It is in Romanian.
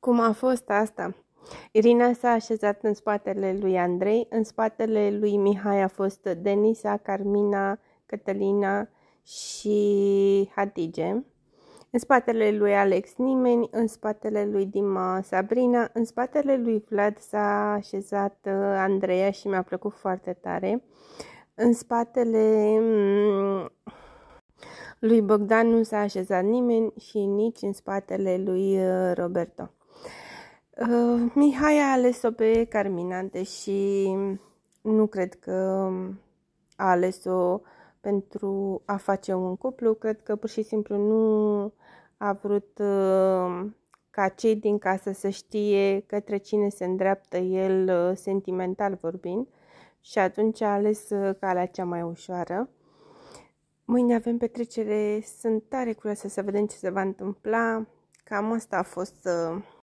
Cum a fost asta? Irina s-a așezat în spatele lui Andrei, în spatele lui Mihai a fost Denisa, Carmina, Cătălina și Hatige. În spatele lui Alex nimeni, în spatele lui Dima Sabrina, în spatele lui Vlad s-a așezat uh, Andreea și mi-a plăcut foarte tare. În spatele mm, lui Bogdan nu s-a așezat nimeni și nici în spatele lui uh, Roberto. Uh, Mihai a ales-o pe Carmina, și nu cred că a ales-o pentru a face un cuplu, cred că pur și simplu nu a vrut uh, ca cei din casă să știe către cine se îndreaptă el uh, sentimental vorbind și atunci a ales uh, calea cea mai ușoară. Mâine avem petrecere, sunt tare curioasă să vedem ce se va întâmpla. Cam asta a fost uh,